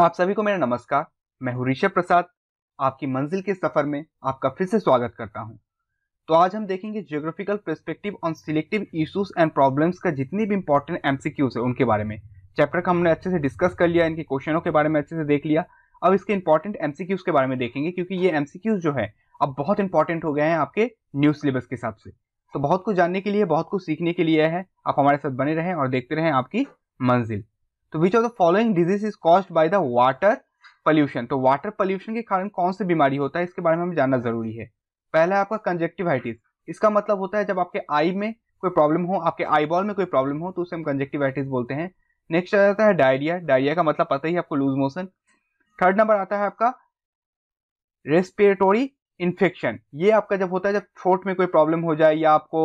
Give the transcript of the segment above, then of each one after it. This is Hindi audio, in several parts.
आप सभी को मेरा नमस्कार मैं हूं ऋषभ प्रसाद आपकी मंजिल के सफर में आपका फिर से स्वागत करता हूं तो आज हम देखेंगे geographical perspective on selective issues and problems का जितनी भी इंपॉर्टेंट एमसीक्यूज है उनके बारे में चैप्टर का हमने अच्छे से डिस्कस कर लिया इनके क्वेश्चनों के बारे में अच्छे से देख लिया अब इसके इंपॉर्टेंट एमसीक्यूज के बारे में देखेंगे क्योंकि ये एमसीक्यूज जो है अब बहुत इंपॉर्टेंट हो गए हैं आपके न्यू सिलेबस के हिसाब से तो बहुत कुछ जानने के लिए बहुत कुछ सीखने के लिए है आप हमारे साथ बने रहें और देखते रहें आपकी मंजिल तो which of the following disease is cause by the water pollution तो वाटर पॉल्यूशन के कारण कौन सी बीमारी होता है इसके बारे में हमें जानना जरूरी है पहला है आपका कंजेक्टिवाइटिस इसका मतलब होता है जब आपके आई में कोई प्रॉब्लम हो आपके आईबॉल में कोई प्रॉब्लम हो तो उसे हम कंजेक्टिवाइटिस बोलते हैं नेक्स्ट आ जाता है डायरिया डायरिया का मतलब पता ही आपको लूज मोशन थर्ड नंबर आता है आपका रेस्पिरेटोरी इन्फेक्शन ये आपका जब होता है जब थ्रोट में कोई प्रॉब्लम हो जाए या आपको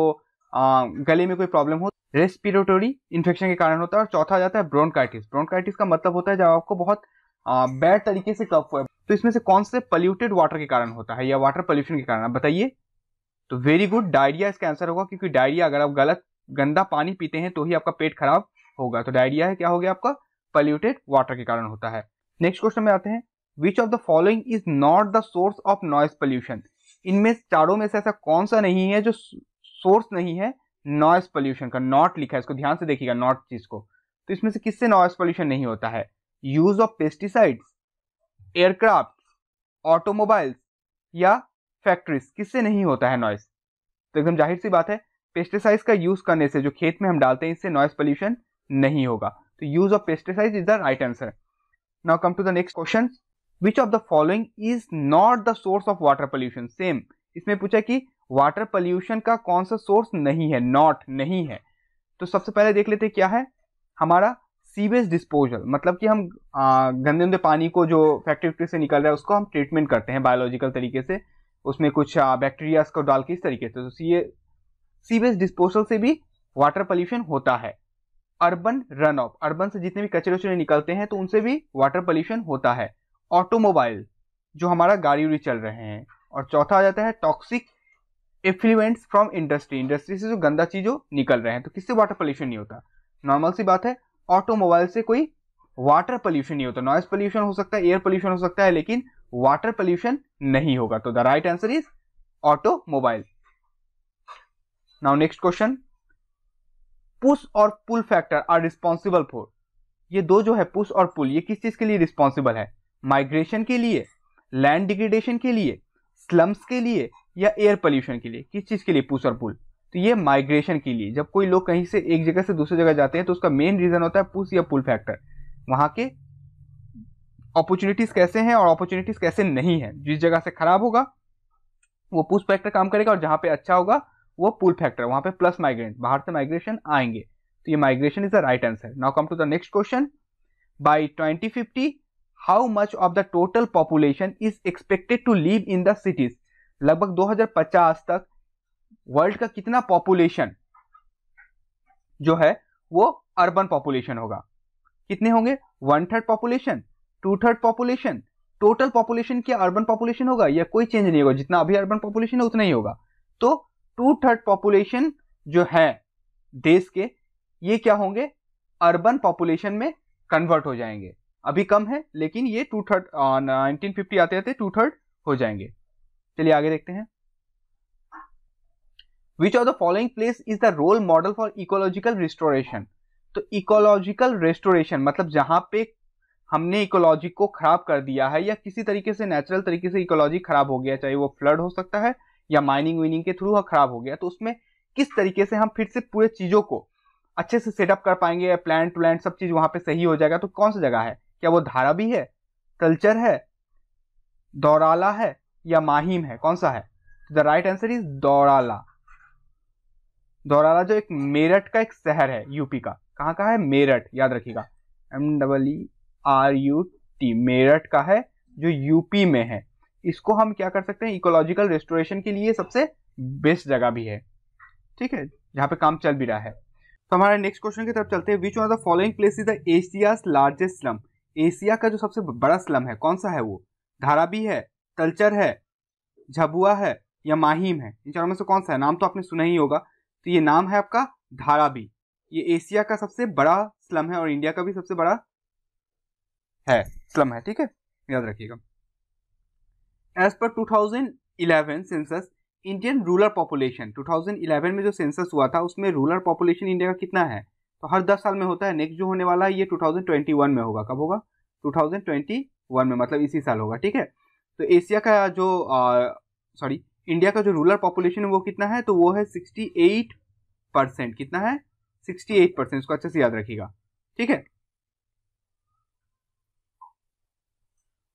गले में कोई प्रॉब्लम हो रेस्पिरेटरी इन्फेक्शन के कारण होता है और चौथा आ जाता है ब्रोनकाइटिस ब्रोनकाइटिस का मतलब होता है जब आपको बहुत बैड तरीके से कफ हुआ तो इसमें से कौन से पल्यूटेड वाटर के कारण होता है या वाटर पोल्यूशन के कारण बताइए तो वेरी गुड डायरिया इसका आंसर होगा क्योंकि डायरिया अगर आप गलत गंदा पानी पीते हैं तो ही आपका पेट खराब होगा तो डायरिया है क्या हो गया आपका पल्यूटेड वाटर के कारण होता है नेक्स्ट क्वेश्चन में आते हैं which of the following is not the source of noise pollution इनमें चारों में से ऐसा कौन सा नहीं है जो सोर्स नहीं है नॉइस पोल्यूशन का नॉट लिखा है इसको ध्यान से देखिएगा नॉट चीज को तो इसमें से किससे नॉइस पोल्यूशन नहीं होता है use of pesticides aircraft automobiles या फैक्ट्रीज किससे नहीं होता है नॉइस तो एकदम जाहिर सी बात है पेस्टिसाइड्स का यूज करने से जो खेत में हम डालते हैं इससे नॉइस पोल्यूशन नहीं होगा तो use of pesticide is the right answer now come to the next question which of the following is not the source of water pollution same इसमें पूछा कि वाटर पॉल्यूशन का कौन सा सोर्स नहीं है नॉट नहीं है तो सबसे पहले देख लेते क्या है हमारा सीवेज डिस्पोजल मतलब कि हम गंदे गंदे पानी को जो फैक्ट्री वैक्ट्री से निकल रहा है उसको हम ट्रीटमेंट करते हैं बायोलॉजिकल तरीके से उसमें कुछ बैक्टीरियाज को डाल के इस तरीके से तो ये सीवेज डिस्पोजल से भी वाटर पॉल्यूशन होता है अर्बन रन ऑफ अर्बन से जितने भी कचरे उचरे निकलते हैं तो उनसे भी वाटर पॉल्यूशन होता है ऑटोमोबाइल जो हमारा गाड़ी उड़ी चल रहे हैं और चौथा आ जाता है toxic effluents from industry industry से जो गंदा चीज हो निकल रहे हैं तो किससे वाटर पोल्यूशन नहीं होता नॉर्मल सी बात है ऑटोमोबाइल से कोई वाटर पोल्यूशन नहीं होता नॉइस पोल्यूशन हो सकता है एयर पोल्यूशन हो सकता है लेकिन वाटर पोल्यूशन नहीं होगा तो the right answer is automobile now next question push और pull factor are responsible for ये दो जो है पुश और पुल ये किस चीज के लिए रिस्पॉन्सिबल है माइग्रेशन के लिए लैंड डिग्रेडेशन के लिए स्लम्स के लिए या एयर पोल्यूशन के लिए किस चीज़ के लिए पुश और पुल तो ये माइग्रेशन के लिए जब कोई लोग कहीं से एक जगह से दूसरी जगह जाते हैं तो उसका मेन रीज़न होता है पुश या पुल फैक्टर वहाँ के अपॉर्चुनिटीज़ कैसे हैं और अपॉर्चुनिटीज़ कैसे नहीं हैं जिस जगह से ख़राब होगा वो पुश फैक्टर काम करेगा और जहाँ पे अच्छा होगा वो पुल फैक्टर वहाँ पर प्लस माइग्रेंट बाहर से माइग्रेशन आएंगे तो ये migration is the right answer now come to the next question by 2050 how much of the total population is expected to live in the cities लगभग 2050 तक वर्ल्ड का कितना पॉपुलेशन जो है वो अर्बन पॉपुलेशन होगा कितने होंगे one third population two third population total population क्या अर्बन पॉपुलेशन होगा या कोई चेंज नहीं होगा जितना अभी अर्बन पॉपुलेशन है उतना ही होगा तो टू थर्ड पॉपुलेशन जो है देश के ये क्या होंगे अर्बन पॉपुलेशन में कन्वर्ट हो जाएंगे अभी कम है लेकिन ये टू थर्ड नाइनटीन फिफ्टी आते आते टू थर्ड हो जाएंगे चलिए आगे देखते हैं which of the following place is the role model for ecological restoration तो इकोलॉजिकल रेस्टोरेशन मतलब जहां पे हमने इकोलॉजी को खराब कर दिया है या किसी तरीके से नेचुरल तरीके से इकोलॉजी खराब हो गया चाहे वो फ्लड हो सकता है या माइनिंग विनिंग के थ्रू खराब हो गया तो उसमें किस तरीके से हम फिर से पूरे चीज़ों को अच्छे से सेटअप कर पाएंगे प्लान प्लांट व्लैंड सब चीज़ वहां पे सही हो जाएगा तो कौन सा जगह है क्या वो धारा भी है कल्चर है दौराला है या माहिम है कौन सा है the right answer is Daurala Daurala जो एक मेरठ का एक शहर है यूपी का कहाँ का है मेरठ याद रखिएगा M double E R U T Meerut का है जो यूपी में है इसको हम क्या कर सकते हैं इकोलॉजिकल रेस्टोरेशन के लिए सबसे बेस्ट जगह भी है ठीक है जहाँ पे काम चल भी रहा है तो हमारे नेक्स्ट क्वेश्चन की तरफ चलते हैं which of the following place is the Asia largest slum Asia का जो सबसे बड़ा स्लम है कौन सा है वो धारा भी है तलचर है झबुआ है या माहिम है इन चारों में से कौन सा है नाम तो आपने सुना ही होगा तो ये नाम है आपका धाराबी ये एशिया का सबसे बड़ा स्लम है और इंडिया का भी सबसे बड़ा है स्लम है ठीक है याद रखिएगा as per 2011 census Indian rural population 2011 में जो सेंसस हुआ था उसमें रूरल पॉपुलेशन इंडिया का कितना है तो हर 10 साल में होता है नेक्स्ट जो होने वाला है ये 2021 में होगा कब होगा 2021 में मतलब इसी साल होगा ठीक है तो एशिया का जो सॉरी इंडिया का जो रूरल पॉपुलेशन है वो कितना है तो वो है सिक्सटी एट परसेंट कितना है सिक्सटी एट परसेंट इसको अच्छे से याद रखिएगा ठीक है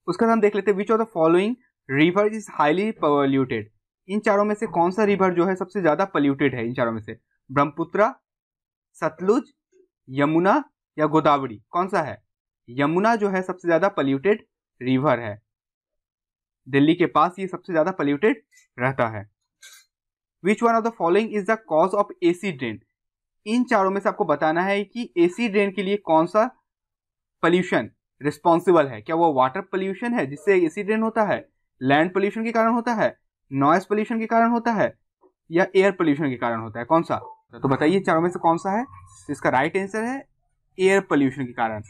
उसके बाद हम देख लेते हैं which of the following river is highly polluted इन चारों में से कौन सा रिवर जो है सबसे ज्यादा पॉल्यूटेड है इन चारों में से ब्रह्मपुत्रा सतलुज यमुना या गोदावरी कौन सा है यमुना जो है सबसे ज्यादा पॉल्यूटेड रिवर है दिल्ली के पास ये सबसे ज़्यादा पॉल्यूटेड रहता है which one of the following is the cause of acid rain इन चारों में से आपको बताना है कि एसी ड्रेन के लिए कौन सा पल्यूशन रिस्पॉन्सिबल है क्या वो वाटर पॉल्यूशन है जिससे एसी ड्रेन होता है लैंड पोल्यूशन के कारण होता है नॉइस पोल्यूशन के कारण होता है या एयर पोल्यूशन के कारण होता है कौन सा तो बताइए चारों में से कौन सा है तो इसका राइट आंसर है एयर पोल्यूशन के कारण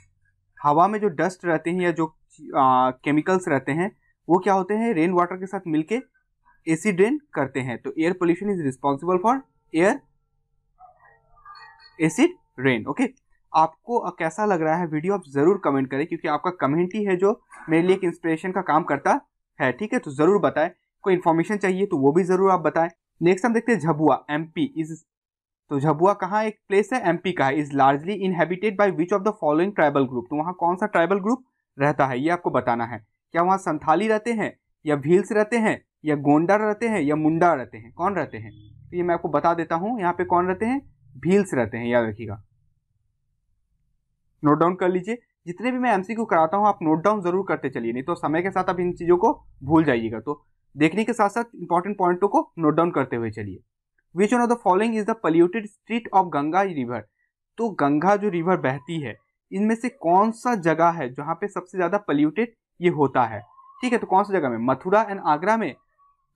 हवा में जो डस्ट रहते हैं या जो केमिकल्स रहते हैं वो क्या होते हैं रेन वाटर के साथ मिलके एसिड रेन करते हैं तो air pollution is responsible for air acid rain okay आपको कैसा लग रहा है वीडियो आप ज़रूर कमेंट करें क्योंकि आपका कमेंट ही है जो मेरे लिए एक इंस्पिरेशन का काम करता है ठीक है तो ज़रूर बताएं कोई इन्फॉर्मेशन चाहिए तो वो भी ज़रूर आप बताएं नेक्स्ट हम देखते हैं झबुआ एम पी इज तो झबुआ कहाँ एक प्लेस है एम पी का है is largely inhabited by which of the following tribal group तो वहाँ कौन सा ट्राइबल ग्रुप रहता है ये आपको बताना है क्या वहाँ संथाली रहते हैं या भील्स रहते हैं या गोंडा रहते हैं या मुंडा रहते हैं कौन रहते हैं तो ये मैं आपको बता देता हूँ यहाँ पे कौन रहते हैं भील्स रहते हैं याद रखिएगा नोट डाउन कर लीजिए जितने भी मैं एमसीक्यू कराता हूँ आप नोट डाउन जरूर करते चलिए नहीं तो समय के साथ आप इन चीज़ों को भूल जाइएगा तो देखने के साथ साथ इंपॉर्टेंट पॉइंटों को नोट डाउन करते हुए चलिए which one of the following is the polluted stretch of Ganga river तो गंगा जो रिवर बहती है इनमें से कौन सा जगह है जहाँ पे सबसे ज़्यादा पल्यूटेड ये होता है ठीक है तो कौन सी जगह में मथुरा एंड आगरा में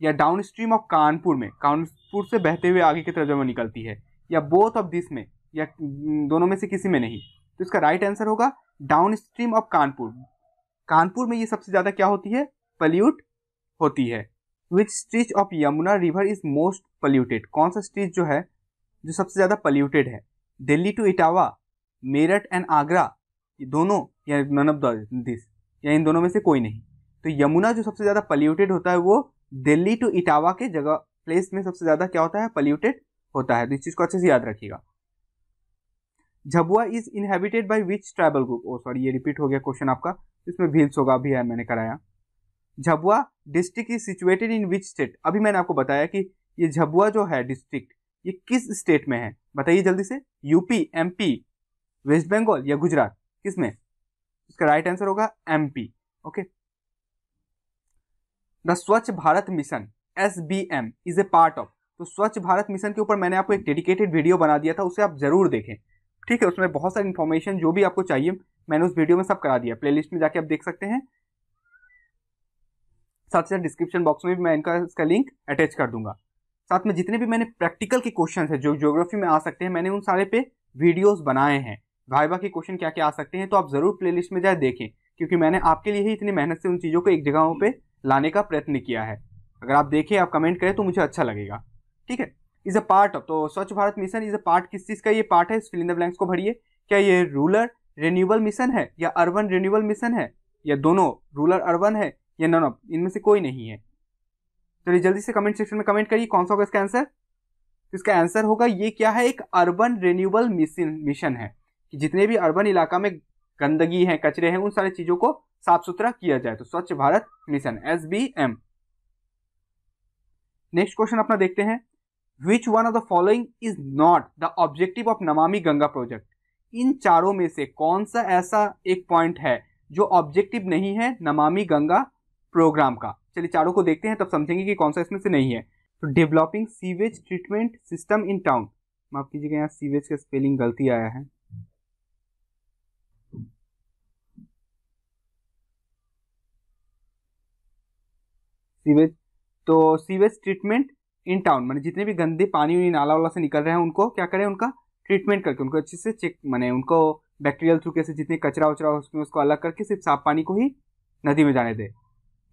या डाउन स्ट्रीम ऑफ कानपुर में कानपुर से बहते हुए आगे की तरफ जब निकलती है या बोथ ऑफ दिस में या दोनों में से किसी में नहीं तो इसका राइट आंसर होगा downstream of Kanpur Kanpur में ये सबसे ज़्यादा क्या होती है पल्यूट होती है which stretch of Yamuna river is most polluted कौन सा स्ट्रीच जो है जो सबसे ज़्यादा पल्यूटेड है दिल्ली टू इटावा मेरठ एंड आगरा ये दोनों या नन ऑफ दिस या इन दोनों में से कोई नहीं तो यमुना जो सबसे ज़्यादा पल्यूटेड होता है वो दिल्ली टू इटावा के जगह प्लेस में सबसे ज़्यादा क्या होता है पल्यूटेड होता है तो इस चीज़ को अच्छे से याद रखिएगा Jhabua is inhabited by which tribal group oh sorry ये रिपीट हो गया क्वेश्चन आपका इसमें भील्स होगा भी है मैंने कराया Jhabua district is situated in which state अभी मैंने आपको बताया कि ये झबुआ जो है डिस्ट्रिक्ट ये किस स्टेट में है बताइए जल्दी से यूपी एमपी वेस्ट बंगाल या गुजरात किस में इसका राइट आंसर होगा P okay the Swachh Bharat mission S B M is a part of तो स्वच्छ भारत मिशन के ऊपर मैंने आपको एक डेडिकेटेड वीडियो बना दिया था उसे आप जरूर देखें ठीक है उसमें बहुत सारी इन्फॉर्मेशन जो भी आपको चाहिए मैंने उस वीडियो में सब करा दिया प्लेलिस्ट में जाके आप देख सकते हैं साथ ही साथ डिस्क्रिप्शन बॉक्स में भी मैं इनका इसका लिंक अटैच कर दूंगा साथ में जितने भी मैंने प्रैक्टिकल के क्वेश्चन है जो ज्योग्राफी में आ सकते हैं मैंने उन सारे पे वीडियोज बनाए हैं वाइवा के क्वेश्चन क्या क्या आ सकते हैं तो आप ज़रूर प्लेलिस्ट में जाए देखें क्योंकि मैंने आपके लिए ही इतनी मेहनत से उन चीज़ों को एक जगहों पर लाने का प्रयत्न किया है अगर आप देखें आप कमेंट करें तो मुझे अच्छा लगेगा ठीक है इज़ अ पार्ट ऑफ तो Swachh Bharat mission is a part किस चीज़ का ये पार्ट है फिल द ब्लैंक्स को भरिए क्या ये रूरल रिन्यूबल मिशन है या अर्बन रिन्यूबल मिशन है या दोनों रूरल अर्बन है या नन ऑफ इनमें से कोई नहीं है चलिए जल्दी से कमेंट सेक्शन में कमेंट करिए कौन सा होगा इसका आंसर तो इसका आंसर होगा ये क्या है एक अर्बन रिन्यूबल मिशन मिशन है कि जितने भी अर्बन इलाका में गंदगी है कचरे हैं उन सारी चीजों को साफ सुथरा किया जाए तो Swachh Bharat mission S B M next question अपना देखते हैं which one of the following is not the objective of Namami Gange project in चारों में से कौन सा ऐसा एक पॉइंट है जो ऑब्जेक्टिव नहीं है नमामि गंगा प्रोग्राम का चलिए चारों को देखते हैं तब समझेंगे कि कौन सा इसमें से नहीं है तो developing sewage treatment system in town माफ कीजिएगा यहाँ सीवेज का स्पेलिंग गलती आया है सीवेज तो सीवेज ट्रीटमेंट इन टाउन मैंने जितने भी गंदे पानी उनी नाला वाला से निकल रहे हैं उनको क्या करें उनका ट्रीटमेंट करके उनको अच्छे से चेक मैंने उनको बैक्टीरियल थ्रू कैसे जितने कचरा उचरा उसमें उसको अलग करके सिर्फ साफ पानी को ही नदी में जाने दें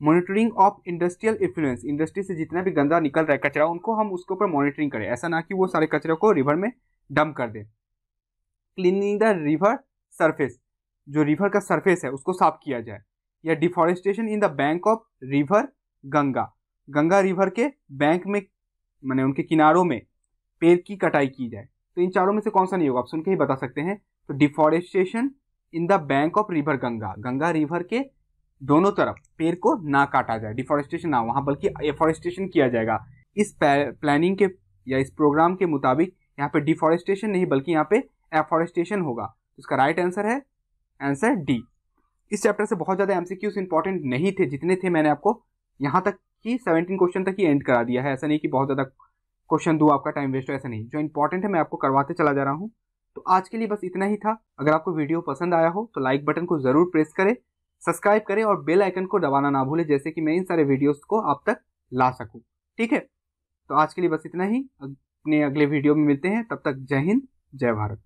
monitoring of industrial influence industry से जितना भी गंदा निकल रहा है कचरा उनको हम उसके ऊपर मॉनिटरिंग करें ऐसा ना कि वो सारे कचरे को रिवर में डंप कर दें क्लीनिंग द रिवर सरफेस जो रिवर का सरफेस है उसको साफ किया जाए या deforestation in the bank of river Ganga Ganga river के बैंक में मैंने उनके किनारों में पेड़ की कटाई की जाए तो इन चारों में से कौन सा नहीं होगा आप सुन के ही बता सकते हैं तो deforestation in the bank of river Ganga Ganga river के दोनों तरफ पेड़ को ना काटा जाए डिफॉरेस्टेशन ना वहाँ बल्कि एफॉरेस्टेशन किया जाएगा इस प्लानिंग के या इस प्रोग्राम के मुताबिक यहाँ पे डिफॉरेस्टेशन नहीं बल्कि यहाँ पे एफॉरेस्टेशन होगा तो इसका राइट आंसर है आंसर डी इस चैप्टर से बहुत ज़्यादा एम सी क्यूज इंपॉर्टेंट नहीं थे जितने थे मैंने आपको यहाँ तक कि सेवनटीन क्वेश्चन तक ही एंड करा दिया है ऐसा नहीं कि बहुत ज़्यादा क्वेश्चन दो आपका टाइम वेस्ट हो ऐसा नहीं जो इंपॉर्टेंट है मैं आपको करवाते चला जा रहा हूँ तो आज के लिए बस इतना ही था अगर आपको वीडियो पसंद आया हो तो लाइक बटन को ज़रूर प्रेस करें सब्सक्राइब करें और बेल आइकन को दबाना ना भूलें जैसे कि मैं इन सारे वीडियोस को आप तक ला सकूं ठीक है तो आज के लिए बस इतना ही अपने अगले वीडियो में मिलते हैं तब तक जय हिंद जय भारत